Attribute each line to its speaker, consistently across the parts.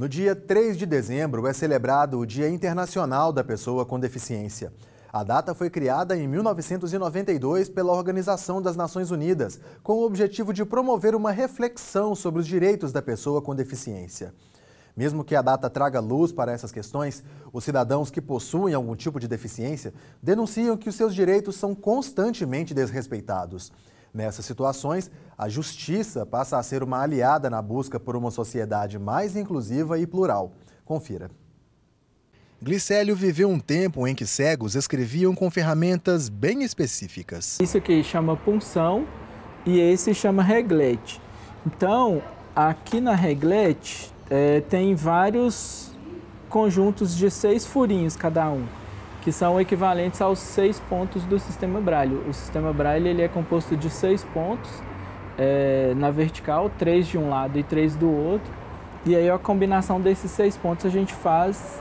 Speaker 1: No dia 3 de dezembro é celebrado o Dia Internacional da Pessoa com Deficiência. A data foi criada em 1992 pela Organização das Nações Unidas, com o objetivo de promover uma reflexão sobre os direitos da pessoa com deficiência. Mesmo que a data traga luz para essas questões, os cidadãos que possuem algum tipo de deficiência denunciam que os seus direitos são constantemente desrespeitados. Nessas situações, a justiça passa a ser uma aliada na busca por uma sociedade mais inclusiva e plural. Confira. Glicélio viveu um tempo em que cegos escreviam com ferramentas bem específicas. Isso aqui chama punção
Speaker 2: e esse chama reglete. Então, aqui na reglete é, tem vários conjuntos de seis furinhos cada um que são equivalentes aos seis pontos do sistema Braille. O sistema Braille ele é composto de seis pontos é, na vertical, três de um lado e três do outro. E aí a combinação
Speaker 1: desses seis pontos a gente faz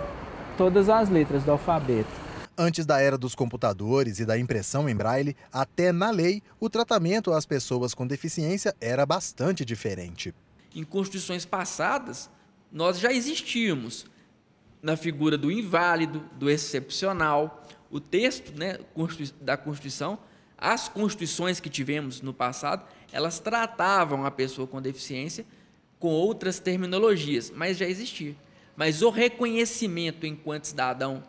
Speaker 1: todas as letras do alfabeto. Antes da era dos computadores e da impressão em braille, até na lei, o tratamento às pessoas com deficiência era bastante diferente.
Speaker 3: Em constituições passadas, nós já existíamos, na figura do inválido, do excepcional. O texto né, da Constituição, as constituições que tivemos no passado, elas tratavam a pessoa com deficiência com outras terminologias, mas já existia. Mas o reconhecimento enquanto cidadão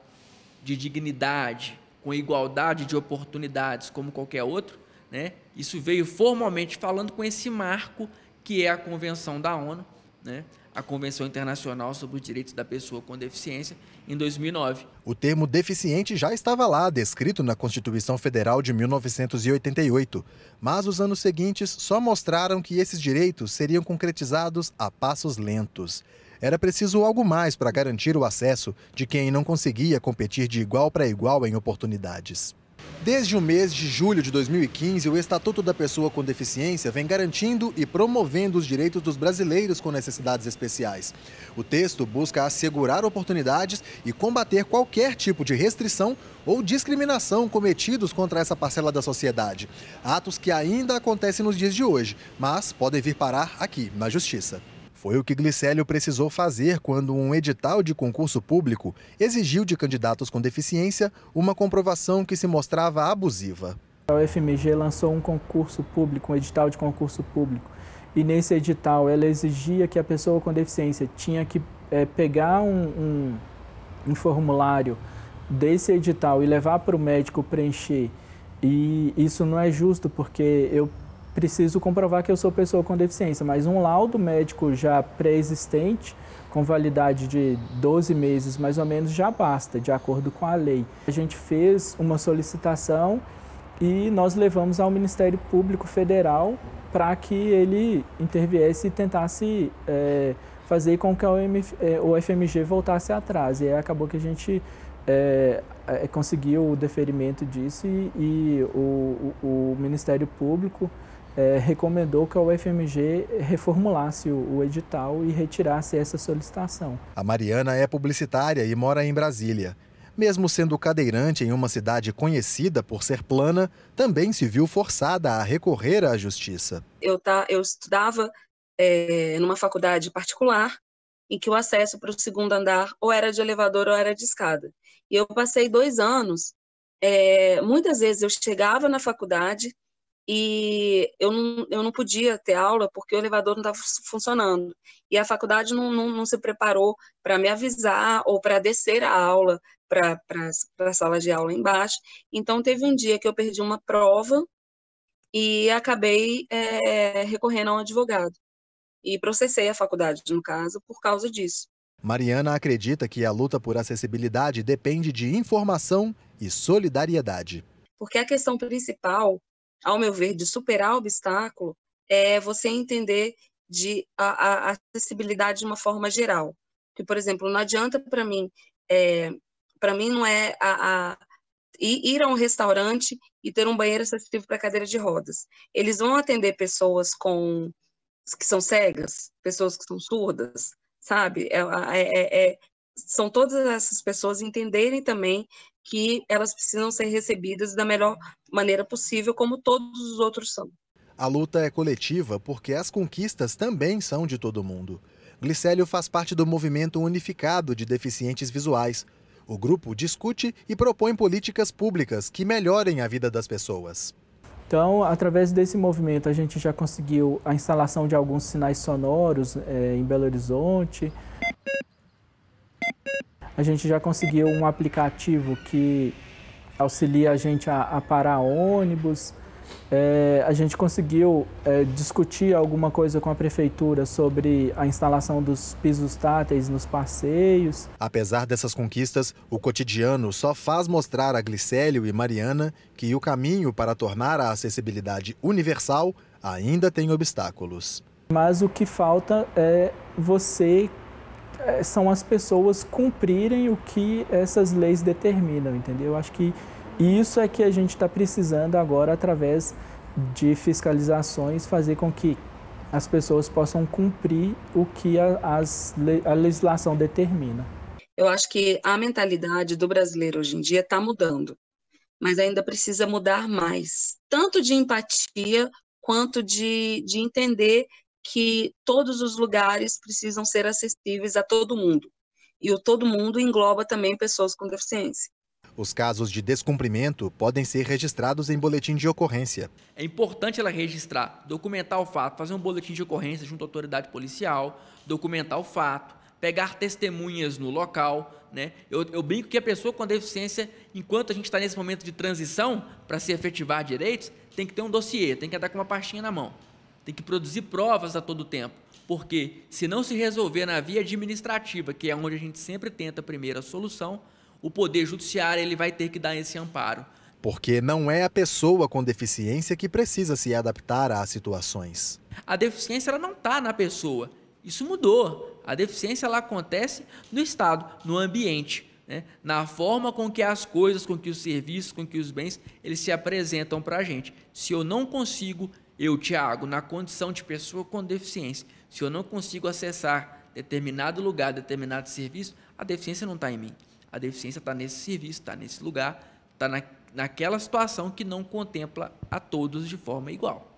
Speaker 3: de dignidade, com igualdade de oportunidades como qualquer outro, né, isso veio formalmente falando com esse marco que é a Convenção da ONU, né, a Convenção Internacional sobre os Direitos da Pessoa com Deficiência, em 2009.
Speaker 1: O termo deficiente já estava lá, descrito na Constituição Federal de 1988, mas os anos seguintes só mostraram que esses direitos seriam concretizados a passos lentos. Era preciso algo mais para garantir o acesso de quem não conseguia competir de igual para igual em oportunidades. Desde o mês de julho de 2015, o Estatuto da Pessoa com Deficiência vem garantindo e promovendo os direitos dos brasileiros com necessidades especiais. O texto busca assegurar oportunidades e combater qualquer tipo de restrição ou discriminação cometidos contra essa parcela da sociedade. Atos que ainda acontecem nos dias de hoje, mas podem vir parar aqui, na Justiça. Foi o que Glicélio precisou fazer quando um edital de concurso público exigiu de candidatos com deficiência uma comprovação que se mostrava abusiva.
Speaker 2: A UFMG lançou um concurso público, um edital de concurso público, e nesse edital ela exigia que a pessoa com deficiência tinha que é, pegar um, um, um formulário desse edital e levar para o médico preencher. E isso não é justo, porque eu preciso comprovar que eu sou pessoa com deficiência, mas um laudo médico já pré-existente, com validade de 12 meses mais ou menos, já basta, de acordo com a lei. A gente fez uma solicitação e nós levamos ao Ministério Público Federal para que ele interviesse e tentasse é, fazer com que o FMG é, voltasse atrás. E aí acabou que a gente é, é, conseguiu o deferimento disso e, e o, o, o Ministério Público é, recomendou que a UFMG reformulasse o, o edital e retirasse essa solicitação.
Speaker 1: A Mariana é publicitária e mora em Brasília. Mesmo sendo cadeirante em uma cidade conhecida por ser plana, também se viu forçada a recorrer à justiça.
Speaker 4: Eu, tá, eu estudava é, numa faculdade particular em que o acesso para o segundo andar ou era de elevador ou era de escada. E eu passei dois anos. É, muitas vezes eu chegava na faculdade e eu não, eu não podia ter aula porque o elevador não estava funcionando. E a faculdade não, não, não se preparou para me avisar ou para descer a aula para a sala de aula embaixo. Então, teve um dia que eu perdi uma prova e acabei é, recorrendo a um advogado. E processei a faculdade, no caso, por causa disso.
Speaker 1: Mariana acredita que a luta por acessibilidade depende de informação e solidariedade.
Speaker 4: Porque a questão principal ao meu ver, de superar o obstáculo, é você entender de a, a acessibilidade de uma forma geral. Que, por exemplo, não adianta para mim, é, para mim não é a, a, ir a um restaurante e ter um banheiro acessível para cadeira de rodas. Eles vão atender pessoas com que são cegas, pessoas que são surdas, sabe? É, é, é, é são todas essas pessoas entenderem também que elas precisam ser recebidas da melhor maneira possível, como todos os outros são.
Speaker 1: A luta é coletiva porque as conquistas também são de todo mundo. Glicélio faz parte do movimento unificado de deficientes visuais. O grupo discute e propõe políticas públicas que melhorem a vida das pessoas. Então, através desse movimento, a gente
Speaker 2: já conseguiu a instalação de alguns sinais sonoros é, em Belo Horizonte a gente já conseguiu um aplicativo que auxilia a gente a, a parar ônibus. É, a gente conseguiu é, discutir alguma coisa com a prefeitura sobre a instalação dos pisos táteis
Speaker 1: nos passeios. Apesar dessas conquistas, o cotidiano só faz mostrar a Glicélio e Mariana que o caminho para tornar a acessibilidade universal ainda tem obstáculos.
Speaker 2: Mas o que falta é você é, são as pessoas cumprirem o que essas leis determinam, entendeu? Eu acho que isso é que a gente está precisando agora, através de fiscalizações, fazer com que as pessoas possam cumprir o que a, as, a legislação determina.
Speaker 4: Eu acho que a mentalidade do brasileiro hoje em dia está mudando, mas ainda precisa mudar mais, tanto de empatia quanto de, de entender que todos os lugares precisam ser acessíveis a todo mundo. E o todo mundo engloba também pessoas com deficiência.
Speaker 1: Os casos de descumprimento podem ser registrados em boletim de ocorrência.
Speaker 3: É importante
Speaker 4: ela registrar,
Speaker 3: documentar o fato, fazer um boletim de ocorrência junto à autoridade policial, documentar o fato, pegar testemunhas no local. Né? Eu, eu brinco que a pessoa com deficiência, enquanto a gente está nesse momento de transição para se efetivar direitos, tem que ter um dossiê, tem que andar com uma pastinha na mão. Tem que produzir provas a todo tempo, porque se não se resolver na via administrativa, que é onde a gente sempre tenta a primeira solução, o poder judiciário ele vai ter que dar esse amparo.
Speaker 1: Porque não é a pessoa com deficiência que precisa se adaptar às situações.
Speaker 3: A deficiência ela não está na pessoa. Isso mudou. A deficiência ela acontece no Estado, no ambiente, né? na forma com que as coisas, com que os serviços, com que os bens, eles se apresentam para a gente. Se eu não consigo eu, Tiago, na condição de pessoa com deficiência, se eu não consigo acessar determinado lugar, determinado serviço, a deficiência não está em mim. A deficiência está nesse serviço, está nesse lugar, está na, naquela situação que não contempla a todos de forma igual.